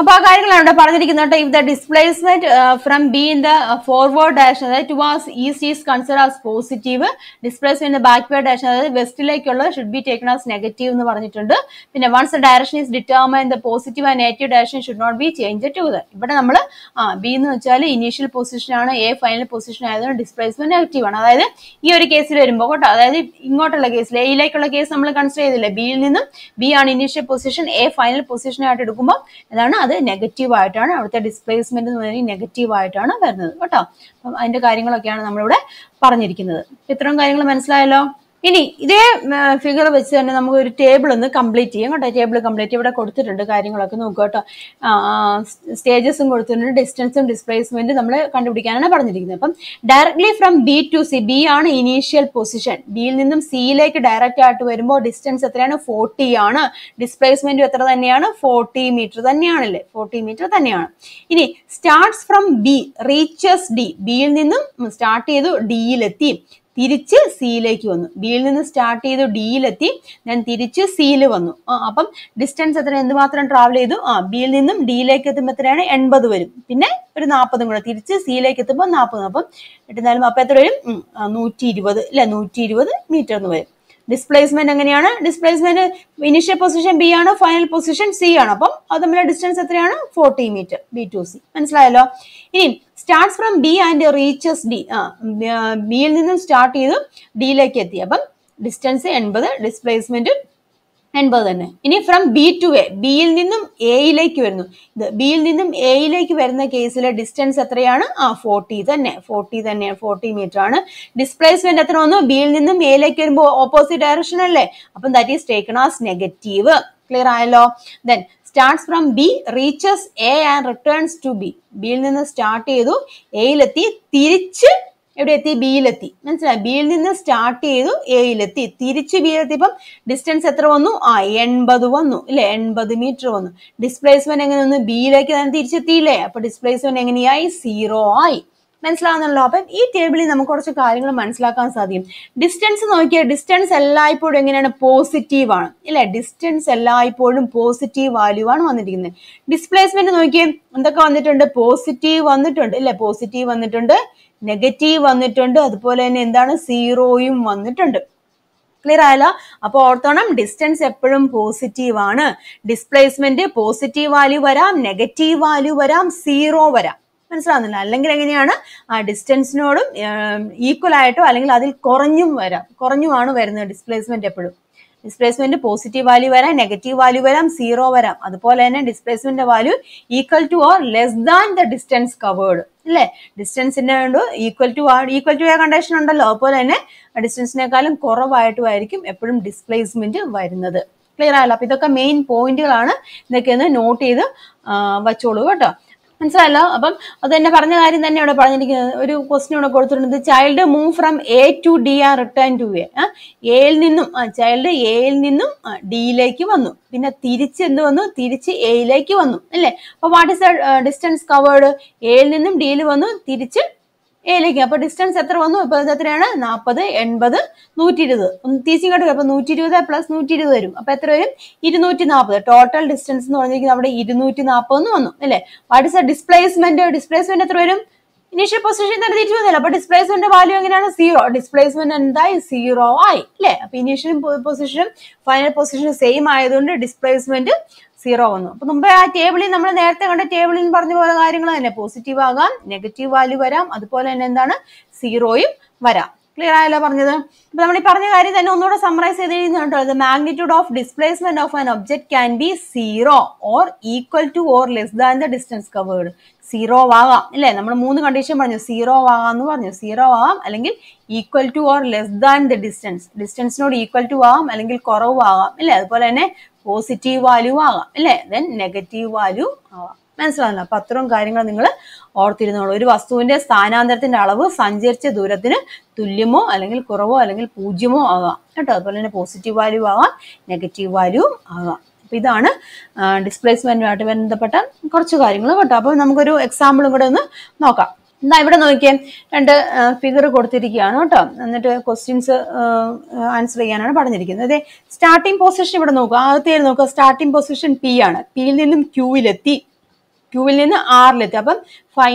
അപ്പൊ ആ കാര്യങ്ങളാണ് ഇവിടെ പറഞ്ഞിരിക്കുന്നത് if the displacement from B in the forward direction അതായത് towards east is consider as positive displacement in the backward direction അതായത് വെസ്റ്റിലേക്കുള്ളത് should be taken as negative എന്ന് പറഞ്ഞിട്ടുണ്ട് പിന്നെ once the direction is determine the positive and negative direction should not be change to the ഇവിടെ നമ്മൾ ആ B എന്ന് വെച്ചാൽ ഇനീഷ്യൽ പൊസിഷൻ ആണ് എ ഫൈനൽ പൊസിഷൻ ആയതുകൊണ്ട് ഡിസ്പ്ലേസ്മെന്റ് നെഗറ്റീവ് ആണ് അതായത് ഈ ഒരു കേസിൽ വരുമ്പോൾ കേട്ടോ അതായത് ഇങ്ങോട്ടുള്ള കേസിൽ എയിലേക്കുള്ള കേസ് നമ്മൾ കൺസിഡർ ചെയ്തില്ല ബിയിൽ നിന്നും ബി ആണ് initial position A final position ആയിട്ട് എടുക്കുമ്പോൾ ആണ് അത് നെഗറ്റീവായിട്ടാണ് അവിടുത്തെ ഡിസ്പ്ലേസ്മെന്റ് എന്ന് പറയുന്നത് നെഗറ്റീവായിട്ടാണ് വരുന്നത് കേട്ടോ അപ്പം അതിന്റെ കാര്യങ്ങളൊക്കെയാണ് നമ്മളിവിടെ പറഞ്ഞിരിക്കുന്നത് ഇത്രയും കാര്യങ്ങൾ മനസ്സിലായല്ലോ ഇനി ഇതേ ഫിഗർ വെച്ച് തന്നെ നമുക്ക് ഒരു ടേബിൾ ഒന്ന് കംപ്ലീറ്റ് ചെയ്യാം കേട്ടോ ടേബിൾ കംപ്ലീറ്റ് ഇവിടെ കൊടുത്തിട്ടുണ്ട് കാര്യങ്ങളൊക്കെ നോക്കുക കേട്ടോ സ്റ്റേജസും കൊടുത്തിട്ടുണ്ട് ഡിസ്റ്റൻസും ഡിസ്പ്ലേസ്മെന്റ് നമ്മൾ കണ്ടുപിടിക്കാനാണ് പറഞ്ഞിരിക്കുന്നത് അപ്പം directly from B to C B ആണ് ഇനീഷ്യൽ പൊസിഷൻ ബിയിൽ നിന്നും സിയിലേക്ക് ഡയറക്റ്റ് ആയിട്ട് വരുമ്പോൾ ഡിസ്റ്റൻസ് എത്രയാണ് ഫോർട്ടി ആണ് ഡിസ്പ്ലേസ്മെന്റും എത്ര തന്നെയാണ് ഫോർട്ടി മീറ്റർ തന്നെയാണല്ലേ ഫോർട്ടി മീറ്റർ തന്നെയാണ് ഇനി starts from B reaches D ബിയിൽ നിന്നും സ്റ്റാർട്ട് ചെയ്തു ഡിയിലെത്തി തിരിച്ച് സിയിലേക്ക് വന്നു ബിയിൽ നിന്ന് സ്റ്റാർട്ട് ചെയ്തു ഡിയിലെത്തി ഞാൻ തിരിച്ച് സിയിൽ വന്നു അപ്പം ഡിസ്റ്റൻസ് എത്ര എന്തുമാത്രം ട്രാവൽ ചെയ്തു ആ ബിയിൽ നിന്നും ഡിയിലേക്ക് എത്തുമ്പോൾ എത്രയാണ് എൺപത് വരും പിന്നെ ഒരു നാൽപ്പതും കൂടെ തിരിച്ച് സിയിലേക്ക് എത്തുമ്പോൾ നാൽപ്പത് അപ്പം എട്ടുന്നാലും അപ്പം എത്ര വരും നൂറ്റി ഇരുപത് അല്ലെ നൂറ്റി ഇരുപത് മീറ്റർ എന്ന് വരും ഡിസ്പ്ലേസ്മെന്റ് എങ്ങനെയാണ് ഡിസ്പ്ലേസ്മെന്റ് ഇനിഷ്യൽ പൊസിഷൻ ബി ആണ് ഫൈനൽ പൊസിഷൻ സി ആണ് അപ്പം അത് തമ്മിലുള്ള ഡിസ്റ്റൻസ് എത്രയാണ് forty metre B to C മനസ്സിലായല്ലോ ഇനി starts from B and reaches D ബിയിൽ നിന്നും സ്റ്റാർട്ട് ചെയ്ത് ഡിയിലേക്ക് എത്തി അപ്പം ഡിസ്റ്റൻസ് എൺപത് ഡിസ്പ്ലേസ്മെന്റ് എൺപത് തന്നെ ഇനി ഫ്രം ബി ടു എ ബിയിൽ നിന്നും എയിലേക്ക് വരുന്നു ഇത് ബിയിൽ നിന്നും എയിലേക്ക് വരുന്ന കേസിലെ ഡിസ്റ്റൻസ് എത്രയാണ് ആ ഫോർട്ടി തന്നെ ഫോർട്ടി തന്നെയാണ് ഫോർട്ടി മീറ്റർ ആണ് ഡിസ്പ്ലേസ്മെന്റ് എത്ര വന്നു ബിയിൽ നിന്നും എയിലേക്ക് വരുമ്പോൾ ഓപ്പോസിറ്റ് ഡയറക്ഷൻ അല്ലേ അപ്പം that is taken as negative clear ആയല്ലോ then starts from B reaches A and returns to B ബിയിൽ നിന്ന് സ്റ്റാർട്ട് ചെയ്തു എയിലെത്തി തിരിച്ച് എവിടെ എത്തി ബിയിലെത്തി മനസ്സിലായി ബിയിൽ നിന്ന് സ്റ്റാർട്ട് ചെയ്തു എയിലെത്തി തിരിച്ച് ബിയിലെത്തി ഇപ്പം ഡിസ്റ്റൻസ് എത്ര വന്നു ആ എൺപത് വന്നു ഇല്ലേ എൺപത് മീറ്റർ വന്നു ഡിസ്പ്ലേസ്മെന്റ് എങ്ങനെ വന്നു ബിയിലേക്ക് തന്നെ തിരിച്ചെത്തിയില്ലേ അപ്പൊ ഡിസ്പ്ലേസ്മെന്റ് എങ്ങനെയായി സീറോ ആയി മനസ്സിലാവുന്നുണ്ടല്ലോ അപ്പം ഈ ടേബിളിൽ നമുക്ക് കുറച്ച് കാര്യങ്ങൾ മനസ്സിലാക്കാൻ സാധിക്കും ഡിസ്റ്റൻസ് നോക്കിയാൽ ഡിസ്റ്റൻസ് എല്ലായ്പ്പോഴും എങ്ങനെയാണ് പോസിറ്റീവ് ആണ് ഇല്ലേ ഡിസ്റ്റൻസ് എല്ലായ്പ്പോഴും പോസിറ്റീവ് വാല്യൂ ആണ് വന്നിരിക്കുന്നത് ഡിസ്പ്ലേസ്മെന്റ് നോക്കിയാൽ എന്തൊക്കെ വന്നിട്ടുണ്ട് പോസിറ്റീവ് വന്നിട്ടുണ്ട് ഇല്ലേ പോസിറ്റീവ് വന്നിട്ടുണ്ട് നെഗറ്റീവ് വന്നിട്ടുണ്ട് അതുപോലെ തന്നെ എന്താണ് സീറോയും വന്നിട്ടുണ്ട് ക്ലിയർ ആയല്ലോ അപ്പോൾ ഓർത്തോണം ഡിസ്റ്റൻസ് എപ്പോഴും പോസിറ്റീവ് ആണ് ഡിസ്പ്ലേസ്മെന്റ് പോസിറ്റീവ് വാല്യൂ വരാം നെഗറ്റീവ് വാല്യൂ വരാം സീറോ വരാം മനസ്സിലാവുന്നില്ല അല്ലെങ്കിൽ എങ്ങനെയാണ് ആ ഡിസ്റ്റൻസിനോടും ഈക്വൽ ആയിട്ടോ അല്ലെങ്കിൽ അതിൽ കുറഞ്ഞും വരാം കുറഞ്ഞുമാണ് വരുന്നത് ഡിസ്പ്ലേസ്മെന്റ് എപ്പോഴും ഡിസ്പ്ലേസ്മെന്റ് പോസിറ്റീവ് വാല്യൂ വരാം നെഗറ്റീവ് വാല്യൂ വരാം സീറോ വരാം അതുപോലെ തന്നെ displacement value equal to or less than the distance covered അല്ലെ ഡിസ്റ്റൻസിന്റെ വേണ്ട ഈക്വൽ ടു ഈക്വൽ ടു ആ കണ്ടീഷൻ ഉണ്ടല്ലോ അതുപോലെ തന്നെ ഡിസ്റ്റൻസിനേക്കാളും കുറവായിട്ടുമായിരിക്കും എപ്പോഴും ഡിസ്പ്ലേസ്മെന്റ് വരുന്നത് ക്ലിയർ ആയല്ലോ അപ്പൊ ഇതൊക്കെ മെയിൻ പോയിന്റുകളാണ് ഇതൊക്കെ ഒന്ന് നോട്ട് ചെയ്ത് വച്ചോളൂ കേട്ടോ മനസ്സിലായല്ലോ അപ്പം അത് തന്നെ പറഞ്ഞ കാര്യം തന്നെ ഇവിടെ പറഞ്ഞിരിക്കുന്നത് ഒരു ക്വസ്റ്റ്യൻ ഇവിടെ കൊടുത്തിട്ടുണ്ട് child move from A to D are return to A എയിൽ നിന്നും ചൈൽഡ് എയിൽ നിന്നും ഡിയിലേക്ക് വന്നു പിന്നെ തിരിച്ച് എന്ത് വന്നു തിരിച്ച് എയിലേക്ക് വന്നു അല്ലേ അപ്പൊ what is the distance covered എയിൽ നിന്നും ഡിയിൽ വന്നു തിരിച്ച് എയിലേക്ക് അപ്പോൾ ഡിസ്റ്റൻസ് എത്ര വന്നു ഇപ്പൊ എത്രയാണ് നാൽപ്പത് എൺപത് നൂറ്റി ഇരുപത് ഒന്ന് തിരിച്ചിങ്ങോട്ട് അപ്പോൾ നൂറ്റി ഇരുപത് പ്ലസ് നൂറ്റി ഇരുപത് വരും അപ്പോൾ എത്ര വരും ഇരുന്നൂറ്റി നാൽപ്പത് ടോട്ടൽ ഡിസ്റ്റൻസ് എന്ന് പറഞ്ഞിരിക്കുന്നത് അവിടെ ഇരുന്നൂറ്റി എന്ന് വന്നു അല്ലേ what is a displacement displacement എത്ര വരും ഇനീഷ്യൽ പൊസിഷൻ തന്നെ തിരിച്ചു വന്നില്ല അപ്പൊ ഡിസ്പ്ലേസ്മെന്റ് വാല്യൂ എങ്ങനെയാണ് സീറോ ഡിസ്പ്ലേസ്മെന്റ് എന്തായി സീറോ ആയി അല്ലേ അപ്പൊ ഇനീഷ്യൽ പൊസിഷനും ഫൈനൽ പൊസിഷനും സെയിം ആയതുകൊണ്ട് ഡിസ്പ്ലേസ്മെന്റ് സീറോ വന്നു അപ്പൊ മുമ്പേ ആ ടേബിളിൽ നമ്മൾ നേരത്തെ കണ്ട ടേബിളിൽ പറഞ്ഞ പോലെ കാര്യങ്ങൾ തന്നെ പോസിറ്റീവ് ആകാം നെഗറ്റീവ് വാല്യൂ വരാം അതുപോലെ തന്നെ എന്താണ് സീറോയും വരാം ക്ലിയർ ആയല്ലോ പറഞ്ഞത് അപ്പൊ നമ്മൾ ഈ പറഞ്ഞ കാര്യം തന്നെ ഒന്നുകൂടെ സമറൈസ് ചെയ്ത് കഴിഞ്ഞിട്ടോ the magnitude of displacement of an object can be zero or equal to or less than the distance covered zero ആകാം അല്ലേ നമ്മൾ മൂന്ന് കണ്ടീഷൻ പറഞ്ഞു സീറോ ആകാം എന്ന് പറഞ്ഞു സീറോ ആകാം അല്ലെങ്കിൽ equal to or less than the distance ഡിസ്റ്റൻസിനോട് ഈക്വൽ ടു ആകാം അല്ലെങ്കിൽ കുറവാകാം അല്ലേ അതുപോലെ തന്നെ പോസിറ്റീവ് വാല്യൂ ആകാം അല്ലേ ദെൻ നെഗറ്റീവ് വാല്യൂ ആവാം മനസ്സിലാവുന്ന അപ്പൊ അത്രയും കാര്യങ്ങൾ നിങ്ങൾ ഓർത്തിരുന്നോളൂ ഒരു വസ്തുവിന്റെ സ്ഥാനാന്തരത്തിന്റെ അളവ് സഞ്ചരിച്ച ദൂരത്തിന് തുല്യമോ അല്ലെങ്കിൽ കുറവോ അല്ലെങ്കിൽ പൂജ്യമോ ആകാം കേട്ടോ അതുപോലെ തന്നെ പോസിറ്റീവ് വാല്യൂ ആകാം നെഗറ്റീവ് വാല്യൂ ആകാം അപ്പൊ ഇതാണ് ഡിസ്പ്ലേസ്മെന്റുമായിട്ട് ബന്ധപ്പെട്ട കുറച്ച് കാര്യങ്ങൾ കേട്ടോ അപ്പോൾ നമുക്കൊരു എക്സാമ്പിളും കൂടെ ഒന്ന് നോക്കാം എന്നാ ഇവിടെ നോക്കിയേ രണ്ട് ഫിഗർ കൊടുത്തിരിക്കുകയാണ് കേട്ടോ എന്നിട്ട് ക്വസ്റ്റ്യൻസ് ആൻസർ ചെയ്യാനാണ് പറഞ്ഞിരിക്കുന്നത് അതെ സ്റ്റാർട്ടിംഗ് പൊസിഷൻ ഇവിടെ നോക്കുക ആദ്യത്തെ നോക്കുക സ്റ്റാർട്ടിംഗ് പൊസിഷൻ പി ആണ് പിയിൽ നിന്നും ക്യൂവിലെത്തി ക്യൂവിൽ നിന്ന് ആറിലെത്തി അപ്പം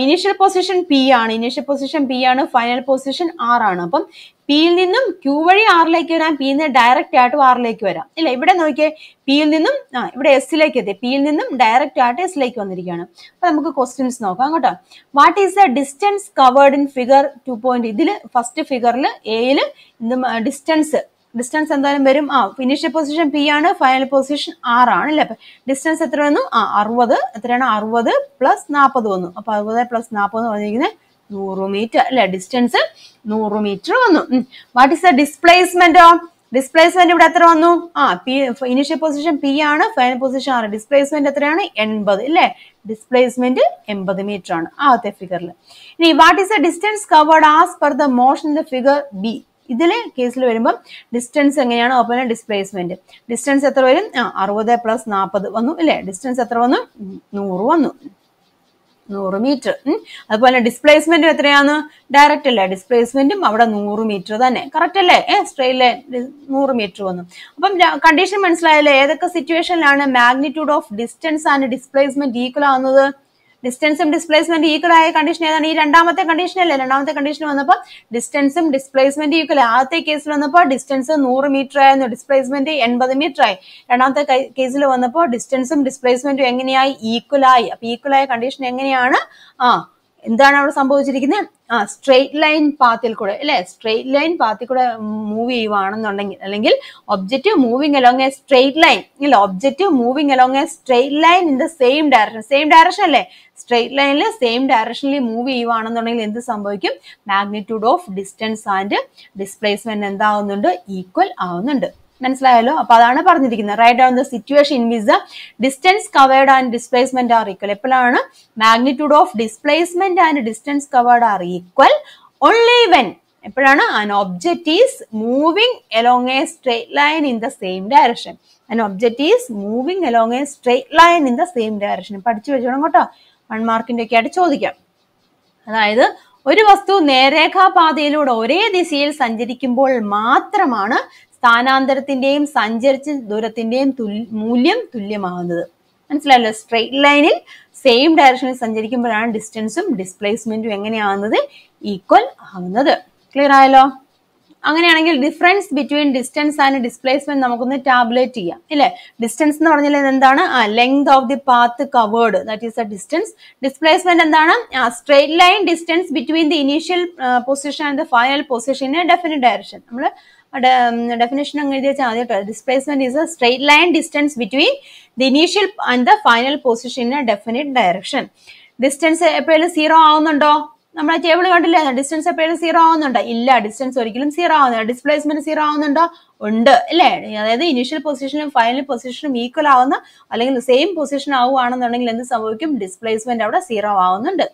ഇനീഷ്യൽ പൊസിഷൻ പി ആണ് ഇനീഷ്യൽ പൊസിഷൻ പി ആണ് ഫൈനൽ പൊസിഷൻ ആർ ആണ് അപ്പം പിയിൽ നിന്നും ക്യൂ വഴി ആറിലേക്ക് വരാം പിയിൽ നിന്ന് ഡയറക്റ്റ് ആയിട്ട് ആറിലേക്ക് വരാം ഇല്ല ഇവിടെ നോക്കിയേ പിയിൽ നിന്നും ആ ഇവിടെ എസിലേക്ക് എത്തി പിയിൽ നിന്നും ഡയറക്റ്റ് ആയിട്ട് എസിലേക്ക് വന്നിരിക്കുകയാണ് അപ്പൊ നമുക്ക് ക്വസ്റ്റ്യൻസ് നോക്കാം കേട്ടോ what is the distance covered in figure two point ഇതിൽ ഫസ്റ്റ് ഫിഗറിൽ എയിൽ ഡിസ്റ്റൻസ് ഡിസ്റ്റൻസ് എന്തായാലും വരും ആ ഫിനിഷ് പൊസിഷൻ പി ആണ് ഫൈനൽ പൊസിഷൻ ആർ ആണ് അല്ലേ അപ്പൊ ഡിസ്റ്റൻസ് എത്ര വന്നു ആ അറുപത് എത്രയാണ് അറുപത് പ്ലസ് നാൽപ്പത് വന്നു അപ്പൊ അറുപത് പ്ലസ് നാൽപ്പത് എന്ന് പറഞ്ഞിരിക്കുന്നത് നൂറ് മീറ്റർ അല്ലെ ഡിസ്റ്റൻസ് നൂറ് മീറ്റർ വന്നു വാട്ട് ഇസ് ദ ഡിസ്പ്ലേസ്മെന്റോ ഡിസ്പ്ലേസ്മെന്റ് ഇവിടെ എത്ര വന്നു ആ പി ഇനിഷ്യൽ പൊസിഷൻ പി ആണ് ഫൈനൽ പൊസിഷൻ ആറ് ഡിസ്പ്ലേസ്മെന്റ് എത്രയാണ് എൺപത് അല്ലെ ഡിസ്പ്ലേസ്മെന്റ് എൺപത് മീറ്റർ ആണ് ആ ഫിഗറിൽ ഇനി what is the distance covered as per the motion in the figure B ഇതിൽ കേസിൽ വരുമ്പം ഡിസ്റ്റൻസ് എങ്ങനെയാണ് ഓപ്പൺ ഡിസ്പ്ലേസ്മെന്റ് ഡിസ്റ്റൻസ് എത്ര വരും അറുപത് പ്ലസ് നാൽപ്പത് വന്നു ഇല്ലേ ഡിസ്റ്റൻസ് എത്ര വന്നു നൂറ് വന്നു നൂറ് മീറ്റർ അതുപോലെ ഡിസ്പ്ലേസ്മെന്റും എത്രയാണ് ഡയറക്റ്റ് അല്ലേ ഡിസ്പ്ലേസ്മെന്റും അവിടെ നൂറ് മീറ്റർ തന്നെ കറക്റ്റ് അല്ലേ ഏ സ്ട്രെയിലെ നൂറ് മീറ്റർ വന്നു അപ്പം കണ്ടീഷൻ മനസ്സിലായല്ലേ ഏതൊക്കെ സിറ്റുവേഷനിലാണ് magnitude of distance and displacement equal ആവുന്നത് ഡിസ്റ്റൻസും ഡിസ്പ്ലേസ്മെന്റ് ഈക്വൽ ആയ കണ്ടീഷൻ ഏതാണ് ഈ രണ്ടാമത്തെ കണ്ടീഷൻ അല്ലേ രണ്ടാമത്തെ കണ്ടീഷൻ വന്നപ്പോൾ ഡിസ്റ്റൻസും ഡിസ്പ്ലേസ്മെന്റ് ഈക്വൽ ആദ്യത്തെ കേസിൽ വന്നപ്പോൾ ഡിസ്റ്റൻസ് നൂറ് മീറ്റർ ആയിരുന്നു ഡിസ്പ്ലേസ്മെന്റ് എൺപത് മീറ്റർ ആയി രണ്ടാമത്തെ കേസിൽ വന്നപ്പോൾ ഡിസ്റ്റൻസും ഡിസ്പ്ലേസ്മെന്റും എങ്ങനെയായി ഈക്വൽ ആയി അപ്പൊ ഈക്വൽ ആയ കണ്ടീഷൻ എങ്ങനെയാണ് ആ എന്താണ് അവിടെ സംഭവിച്ചിരിക്കുന്നത് ആ സ്ട്രെയിറ്റ് ലൈൻ പാത്തിൽ കൂടെ അല്ലെ സ്ട്രെയിറ്റ് ലൈൻ പാത്തിൽ കൂടെ മൂവ് ചെയ്യുവാണെന്നുണ്ടെങ്കിൽ അല്ലെങ്കിൽ object moving along a straight line അല്ലെ object moving along a straight line in the same direction same direction അല്ലേ സ്ട്രെയിറ്റ് ലൈനിൽ സെയിം ഡയറക്ഷനിൽ മൂവ് ചെയ്യുവാണെന്നുണ്ടെങ്കിൽ എന്ത് സംഭവിക്കും magnitude of distance and displacement എന്താവുന്നുണ്ട് ഈക്വൽ ആവുന്നുണ്ട് മനസ്സിലായാലോ അപ്പൊ അതാണ് പറഞ്ഞിരിക്കുന്നത് write down the situation in which the distance covered and displacement are equal എപ്പോഴാണ് magnitude of displacement and distance covered are equal only when എപ്പോഴാണ് an object is moving along a straight line in the same direction an object is moving along a straight line in the same direction പഠിച്ചു വെച്ചോണം കേട്ടോ one മാർക്കിന്റെ ഒക്കെ ആയിട്ട് ചോദിക്കാം അതായത് ഒരു വസ്തു നേരേഖാപാതയിലൂടെ ഒരേ ദിശയിൽ സഞ്ചരിക്കുമ്പോൾ മാത്രമാണ് സ്ഥാനാന്തരത്തിന്റെയും സഞ്ചരിച്ച ദൂരത്തിന്റെയും മൂല്യം തുല്യമാകുന്നത് മനസ്സിലായല്ലോ സ്ട്രെയിറ്റ് ലൈനിൽ സെയിം ഡയറക്ഷനിൽ സഞ്ചരിക്കുമ്പോഴാണ് ഡിസ്റ്റൻസും ഡിസ്പ്ലേസ്മെന്റും എങ്ങനെയാകുന്നത് ഈക്വൽ ആകുന്നത് ക്ലിയർ ആയല്ലോ അങ്ങനെയാണെങ്കിൽ difference between distance and displacement നമുക്കൊന്ന് ടാബ്ലേറ്റ് ചെയ്യാം ഇല്ലേ ഡിസ്റ്റൻസ് എന്ന് പറഞ്ഞാൽ എന്താണ് ആ length of the path covered that is a distance displacement എന്താണ് ആ straight line distance between the initial position and the final position in definite direction നമ്മൾ ഡെഫിനേഷൻ അങ്ങ് വെച്ചാൽ ആദ്യം displacement is a straight line distance between the initial and the final position in a definite direction distance എപ്പോഴും zero ആവുന്നുണ്ടോ നമ്മളെ table കണ്ടില്ലേ distance എപ്പോഴും zero ആവുന്നുണ്ടോ ഇല്ല ഡിസ്റ്റൻസ് ഒരിക്കലും സീറോ ആവുന്നുണ്ട് ഡിസ്പ്ലേസ്മെന്റ് സീറോ ആവുന്നുണ്ടോ ഉണ്ട് അല്ലേ അതായത് ഇനീഷ്യൽ പൊസിഷനും ഫൈനൽ പൊസിഷനും ഈക്വൽ ആവുന്ന അല്ലെങ്കിൽ സെയിം പൊസിഷൻ ആവുകയാണെന്നുണ്ടെങ്കിൽ എന്ത് സംഭവിക്കും ഡിസ്പ്ലേസ്മെന്റ് അവിടെ സീറോ ആവുന്നുണ്ട്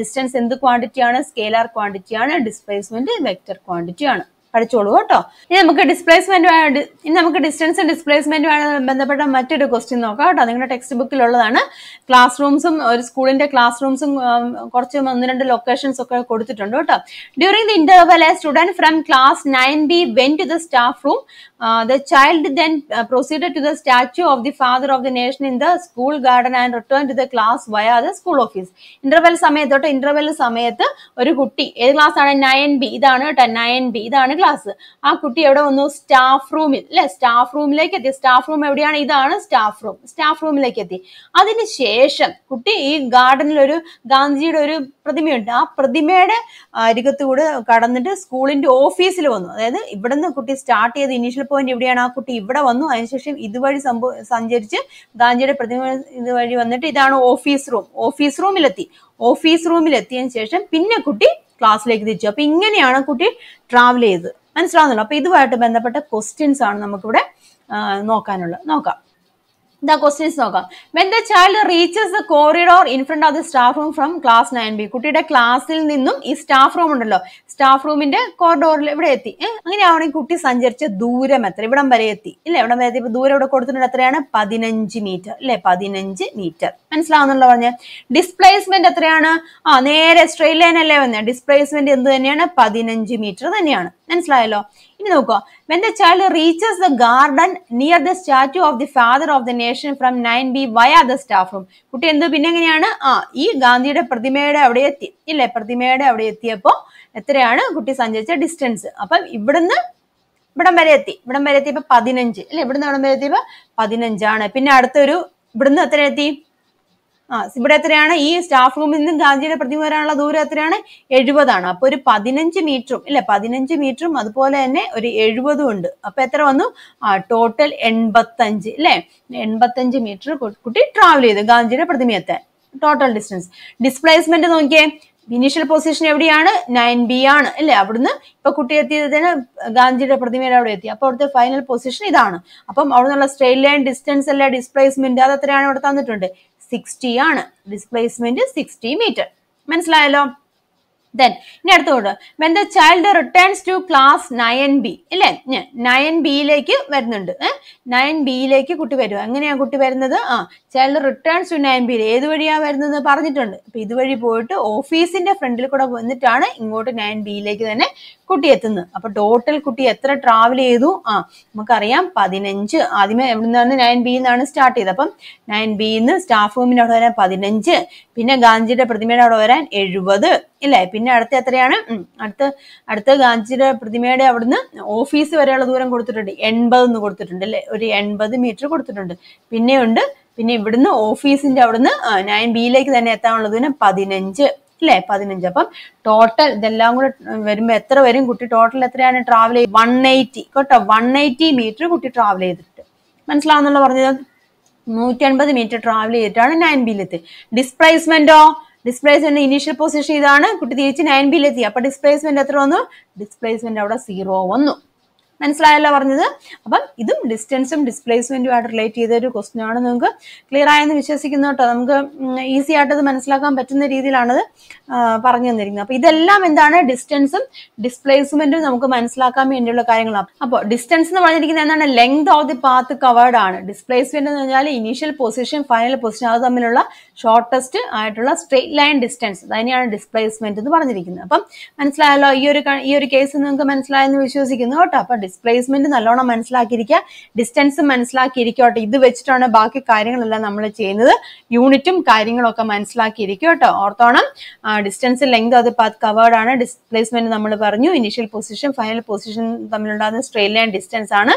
ഡിസ്റ്റൻസ് എന്ത് ക്വാണ്ടിറ്റിയാണ് സ്കേലാർ ക്വാണ്ടിറ്റിയാണ് ഡിസ്പ്ലേസ്മെന്റ് വെക്റ്റർ ക്വാണ്ടിറ്റിയാണ് പഠിച്ചോളൂ കേട്ടോ ഇനി നമുക്ക് ഡിസ്പ്ലേസ്മെന്റ് ഇനി നമുക്ക് ഡിസ്റ്റൻസ് ഡിസ്പ്ലേസ്മെന്റുമായി ബന്ധപ്പെട്ട മറ്റൊരു ക്വസ്റ്റ്യൻ നോക്കാം കേട്ടോ നിങ്ങളുടെ ടെക്സ്റ്റ് ഉള്ളതാണ് ക്ലാസ് റൂംസും ഒരു സ്കൂളിന്റെ ക്ലാസ് റൂംസും കുറച്ച് ഒന്ന് രണ്ട് ലൊക്കേഷൻസ് ഒക്കെ കൊടുത്തിട്ടുണ്ട് കേട്ടോ during the interval a student from class nine B went to the staff room the child then proceed to the statue of the father of the nation in the school garden and return to the class via the school office interval സമയത്തോട്ട് interval സമയത്ത് ഒരു കുട്ടി ഏത് class ആണ് nine B ഇതാണ് കേട്ടോ nine B ഇതാണ് class ആ കുട്ടി എവിടെ വന്നു സ്റ്റാഫ് റൂമിൽ അല്ലെ സ്റ്റാഫ് റൂമിലേക്ക് എത്തി സ്റ്റാഫ് റൂം എവിടെയാണ് ഇതാണ് സ്റ്റാഫ് റൂം സ്റ്റാഫ് റൂമിലേക്ക് എത്തി അതിനുശേഷം കുട്ടി ഈ ഗാർഡനിൽ ഒരു ഗാന്ധിജിയുടെ ഒരു പ്രതിമയുണ്ട് ആ പ്രതിമയുടെ അരികത്തുകൂടെ കടന്നിട്ട് സ്കൂളിന്റെ ഓഫീസിൽ വന്നു അതായത് നിന്ന് കുട്ടി സ്റ്റാർട്ട് ചെയ്ത് ഇനീഷ്യൽ പോയിന്റ് ഇവിടെയാണ് ആ കുട്ടി ഇവിടെ വന്നു അതിനുശേഷം ഇതുവഴി സംഭവ സഞ്ചരിച്ച് ഗാന്ധിജിയുടെ പ്രതിമ ഇതുവഴി വന്നിട്ട് ഇതാണ് ഓഫീസ് റൂം ഓഫീസ് റൂമിലെത്തി ഓഫീസ് റൂമിലെത്തിയതിനു ശേഷം പിന്നെ കുട്ടി ക്ലാസ്സിലേക്ക് തിരിച്ചു അപ്പൊ ഇങ്ങനെയാണ് കുട്ടി ട്രാവൽ ചെയ്ത് മനസ്സിലാവുന്നുണ്ടോ അപ്പൊ ഇതുമായിട്ട് ബന്ധപ്പെട്ട ക്വസ്റ്റ്യൻസ് ആണ് നമുക്കിവിടെ നോക്കാനുള്ളത് നോക്കാം എന്താ ക്വസ്റ്റ്യൻസ് നോക്കാം when the child reaches the corridor in front of the staff room from class nine B കുട്ടിയുടെ ക്ലാസ്സിൽ നിന്നും ഈ സ്റ്റാഫ് റൂം ഉണ്ടല്ലോ സ്റ്റാഫ് റൂമിന്റെ കോറിഡോറിൽ ഇവിടെ എത്തി അങ്ങനെയാവണെങ്കിൽ കുട്ടി സഞ്ചരിച്ച ദൂരം എത്ര ഇവിടം വരെ എത്തി ഇല്ലേ ഇവിടം വരെ എത്തി ഇപ്പൊ ദൂരം ഇവിടെ കൊടുത്തിട്ടുണ്ട് എത്രയാണ് പതിനഞ്ച് മീറ്റർ അല്ലെ പതിനഞ്ച് മീറ്റർ മനസ്സിലാവുന്നുള്ള പറഞ്ഞ ഡിസ്പ്ലേസ്മെന്റ് എത്രയാണ് ആ നേരെ സ്ട്രെയിറ്റ് ലൈൻ അല്ലേ വന്നത് ഡിസ്പ്ലേസ്മെന്റ് എന്ത് തന്നെയാണ് പതിനഞ്ച് മീറ്റർ തന്നെയാണ് മനസ്സിലായല്ലോ ഇനി നോക്കുക when the child reaches the garden near the statue of the father of the nation from nine B via the staff room കുട്ടി എന്ത് പിന്നെ എങ്ങനെയാണ് ആ ഈ ഗാന്ധിയുടെ പ്രതിമയുടെ അവിടെ എത്തി ഇല്ലേ പ്രതിമയുടെ അവിടെ എത്തിയപ്പോ എത്രയാണ് കുട്ടി സഞ്ചരിച്ച ഡിസ്റ്റൻസ് അപ്പം ഇവിടുന്ന് ഇവിടം വരെ എത്തി ഇവിടം വരെ എത്തിയപ്പോ പതിനഞ്ച് അല്ലെ ഇവിടുന്ന് അവിടം വരെ എത്തിയപ്പോ പതിനഞ്ചാണ് പിന്നെ അടുത്തൊരു ഇവിടുന്ന് എത്ര എത്തി ആ ഇവിടെ എത്രയാണ് ഈ സ്റ്റാഫ് റൂമിൽ നിന്നും ഗാന്ധിയുടെ പ്രതിമ വരാനുള്ള ദൂരം എത്രയാണ് എഴുപതാണ് അപ്പൊ ഒരു പതിനഞ്ച് മീറ്ററും ഇല്ല പതിനഞ്ച് മീറ്ററും അതുപോലെ തന്നെ ഒരു എഴുപതും ഉണ്ട് അപ്പൊ എത്ര വന്നു ആ ടോട്ടൽ എൺപത്തഞ്ച് അല്ലെ എൺപത്തഞ്ച് മീറ്റർ കുട്ടി ട്രാവൽ ചെയ്തു ഗാന്ധിയുടെ പ്രതിമയെത്താൻ ടോട്ടൽ ഡിസ്റ്റൻസ് ഡിസ്പ്ലേസ്മെന്റ് നോക്കിയേ ഇനീഷ്യൽ പൊസിഷൻ എവിടെയാണ് നയൻ ബി ആണ് അല്ലെ അവിടുന്ന് ഇപ്പൊ കുട്ടി എത്തിയതിന് ഗാന്ധിയുടെ പ്രതിമയുടെ അവിടെ എത്തി അപ്പൊ അവിടുത്തെ ഫൈനൽ പൊസിഷൻ ഇതാണ് അപ്പം അവിടെ നിന്നുള്ള സ്ട്രെയിറ്റ് ലൈൻ ഡിസ്റ്റൻസ് അല്ലെ ഡിസ്പ്ലേസ്മെന്റ് അത് എത്രയാണ് ഇവിടെ തന്നിട്ടുണ്ട് സിക്സ്റ്റി ആണ് ഡിസ്പ്ലേസ്മെന്റ് സിക്സ്റ്റി മീറ്റർ മനസ്സിലായല്ലോ ദെൻ ഇനി അടുത്തോട്ട് when the child returns to class nine B അല്ലേ നയൻ ബിയിലേക്ക് വരുന്നുണ്ട് നയൻ ബിയിലേക്ക് കുട്ടി വരും എങ്ങനെയാണ് കുട്ടി വരുന്നത് ആ ചൈൽഡ് റിട്ടേൺസ് ടു നയൻ ബിയിൽ ഏത് വഴിയാണ് വരുന്നത് പറഞ്ഞിട്ടുണ്ട് അപ്പം ഇതുവഴി പോയിട്ട് ഓഫീസിന്റെ ഫ്രണ്ടിൽ കൂടെ വന്നിട്ടാണ് ഇങ്ങോട്ട് നയൻ ബിയിലേക്ക് തന്നെ കുട്ടി എത്തുന്നത് അപ്പൊ ടോട്ടൽ കുട്ടി എത്ര ട്രാവൽ ചെയ്തു ആ നമുക്കറിയാം പതിനഞ്ച് ആദ്യമേ എവിടെ നിന്നാണ് നയൻ ബിയിൽ നിന്നാണ് സ്റ്റാർട്ട് ചെയ്തത് അപ്പം നയൻ ബിയിൽ നിന്ന് സ്റ്റാഫ് റൂമിന്റെ അവിടെ വരാൻ പതിനഞ്ച് പിന്നെ ഗാന്ധിയുടെ പ്രതിമയുടെ അവിടെ വരാൻ എഴുപത് ഇല്ലേ പിന്നെ അടുത്ത എത്രയാണ് അടുത്ത അടുത്ത ഗാന്ധിജിയുടെ പ്രതിമയുടെ അവിടുന്ന് ഓഫീസ് വരെയുള്ള ദൂരം കൊടുത്തിട്ടുണ്ട് എൺപത് എന്ന് കൊടുത്തിട്ടുണ്ട് അല്ലേ ഒരു എൺപത് മീറ്റർ കൊടുത്തിട്ടുണ്ട് പിന്നെയുണ്ട് പിന്നെ ഇവിടുന്ന് ഓഫീസിന്റെ അവിടുന്ന് നയൻ ബിയിലേക്ക് തന്നെ എത്താനുള്ള ദൂരം പതിനഞ്ച് അല്ലേ പതിനഞ്ച് അപ്പം ടോട്ടൽ ഇതെല്ലാം കൂടെ വരുമ്പോൾ എത്ര വരും കുട്ടി ടോട്ടൽ എത്രയാണ് ട്രാവൽ ചെയ്ത് വൺ എയ്റ്റി കേട്ടോ വൺ എയ്റ്റി മീറ്റർ കുട്ടി ട്രാവൽ ചെയ്തിട്ട് മനസ്സിലാവുന്നുള്ള പറഞ്ഞത് നൂറ്റി അൻപത് മീറ്റർ ട്രാവൽ ചെയ്തിട്ടാണ് നയൻ ബിയിലെത്തി ഡിസ്പ്ലേസ്മെന്റോ ഡിസ്പ്ലേസ്മെന്റ് ഇനീഷ്യൽ പൊസിഷൻ ഇതാണ് കുട്ടി തിരിച്ച് നയൻ ബിയിലെത്തി അപ്പൊ ഡിസ്പ്ലേസ്മെന്റ് എത്ര വന്നു ഡിസ്പ്ലേസ്മെന്റ് അവിടെ സീറോ വന്നു മനസ്സിലായല്ലോ പറഞ്ഞത് അപ്പം ഇതും ഡിസ്റ്റൻസും ഡിസ്പ്ലേസ്മെന്റും ആയിട്ട് റിലേറ്റ് ചെയ്ത ഒരു ക്വസ്റ്റ്യൻ ആണ് നിങ്ങൾക്ക് ക്ലിയർ ആയെന്ന് വിശ്വസിക്കുന്നു കേട്ടോ നമുക്ക് ഈസി ആയിട്ട് അത് മനസ്സിലാക്കാൻ പറ്റുന്ന രീതിയിലാണത് പറഞ്ഞു തന്നിരിക്കുന്നത് അപ്പോൾ ഇതെല്ലാം എന്താണ് ഡിസ്റ്റൻസും ഡിസ്പ്ലേസ്മെന്റും നമുക്ക് മനസ്സിലാക്കാൻ വേണ്ടിയുള്ള കാര്യങ്ങളാണ് അപ്പോൾ ഡിസ്റ്റൻസ് എന്ന് പറഞ്ഞിരിക്കുന്നത് എന്താണ് length of the path covered ആണ് ഡിസ്പ്ലേസ്മെന്റ് എന്ന് പറഞ്ഞാൽ ഇനീഷ്യൽ പൊസിഷൻ ഫൈനൽ പൊസിഷൻ അത് തമ്മിലുള്ള ഷോർട്ടസ്റ്റ് ആയിട്ടുള്ള സ്ട്രെയിറ്റ് ലൈൻ ഡിസ്റ്റൻസ് അതിനെയാണ് ഡിസ്പ്ലേസ്മെന്റ് എന്ന് പറഞ്ഞിരിക്കുന്നത് അപ്പം മനസ്സിലായല്ലോ ഈ ഒരു ഈ ഒരു കേസ് നിങ്ങൾക്ക് മനസ്സിലായെന്ന് വിശ്വസിക്കുന്നു കേട്ടോ അപ്പൊ ഡിസ്പ്ലേസ്മെന്റ് നല്ലോണം മനസ്സിലാക്കിയിരിക്കുക ഡിസ്റ്റൻസ് മനസ്സിലാക്കിയിരിക്കോട്ടെ ഇത് വെച്ചിട്ടാണ് ബാക്കി കാര്യങ്ങളെല്ലാം നമ്മൾ ചെയ്യുന്നത് യൂണിറ്റും കാര്യങ്ങളൊക്കെ ഒക്കെ കേട്ടോ ഓർത്തോണം ഡിസ്റ്റൻസ് ലെങ്ത് അത് പാത്ത് കവേർഡ് ആണ് ഡിസ്പ്ലേസ്മെന്റ് നമ്മൾ പറഞ്ഞു ഇനിഷ്യൽ പൊസിഷൻ ഫൈനൽ പൊസിഷൻ തമ്മിലുണ്ടാകുന്ന സ്ട്രെയിൻ ലൈൻ ഡിസ്റ്റൻസ് ആണ്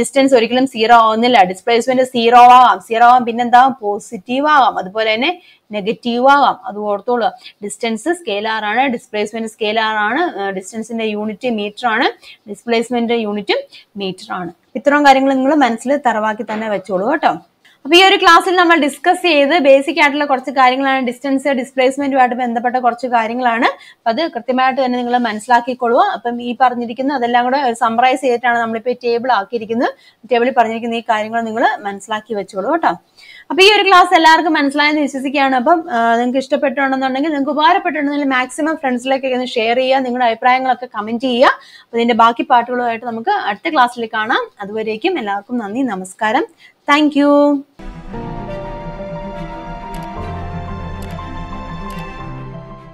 ഡിസ്റ്റൻസ് ഒരിക്കലും സീറോ ആവുന്നില്ല ഡിസ്പ്ലേസ്മെന്റ് സീറോ ആവാം സീറോ ആവാം പിന്നെന്താ പോസിറ്റീവ് ആവാം അതുപോലെ തന്നെ നെഗറ്റീവ് ആകാം അത് ഓർത്തോളൂ ഡിസ്റ്റൻസ് സ്കെയിലാർ ആണ് ഡിസ്പ്ലേസ്മെന്റ് സ്കെയിലാർ ആണ് ഡിസ്റ്റൻസിന്റെ യൂണിറ്റ് മീറ്റർ ആണ് ഡിസ്പ്ലേസ്മെന്റ് യൂണിറ്റ് മീറ്റർ ആണ് ഇത്തരം കാര്യങ്ങൾ നിങ്ങൾ മനസ്സിൽ തറവാക്കി തന്നെ വെച്ചോളൂ കേട്ടോ അപ്പോൾ ഈ ഒരു ക്ലാസ്സിൽ നമ്മൾ ഡിസ്കസ് ചെയ്ത് ബേസിക് ആയിട്ടുള്ള കുറച്ച് കാര്യങ്ങളാണ് ഡിസ്റ്റൻസ് ഡിസ്പ്ലേസ്മെന്റുമായിട്ട് ബന്ധപ്പെട്ട കുറച്ച് കാര്യങ്ങളാണ് അപ്പൊ അത് കൃത്യമായിട്ട് തന്നെ നിങ്ങൾ മനസ്സിലാക്കിക്കൊള്ളുക അപ്പം ഈ പറഞ്ഞിരിക്കുന്ന അതെല്ലാം കൂടെ സമ്മറൈസ് ചെയ്തിട്ടാണ് നമ്മളിപ്പോ ടേബിൾ ആക്കിയിരിക്കുന്നത് ടേബിളിൽ പറഞ്ഞിരിക്കുന്ന ഈ കാര്യങ്ങൾ നിങ്ങൾ മനസ്സിലാക്കി വെച്ചോളൂ കേട്ടോ അപ്പോൾ ഈ ഒരു ക്ലാസ് എല്ലാവർക്കും മനസ്സിലായെന്ന് വിശ്വസിക്കുകയാണ് അപ്പം നിങ്ങൾക്ക് ഇഷ്ടപ്പെട്ടുണ്ടെന്നുണ്ടെങ്കിൽ നിങ്ങൾക്ക് ഉപകാരപ്പെട്ടുണ്ടെങ്കിൽ മാക്സിമം ഫ്രണ്ട്സിലേക്ക് ഒന്ന് ഷെയർ ചെയ്യുക നിങ്ങളുടെ അഭിപ്രായങ്ങളൊക്കെ കമന്റ് ചെയ്യുക അപ്പോൾ ഇതിന്റെ ബാക്കി പാട്ടുകളുമായിട്ട് നമുക്ക് അടുത്ത ക്ലാസ്സിൽ കാണാം അതുവരേക്കും എല്ലാവർക്കും നന്ദി നമസ്കാരം Thank you.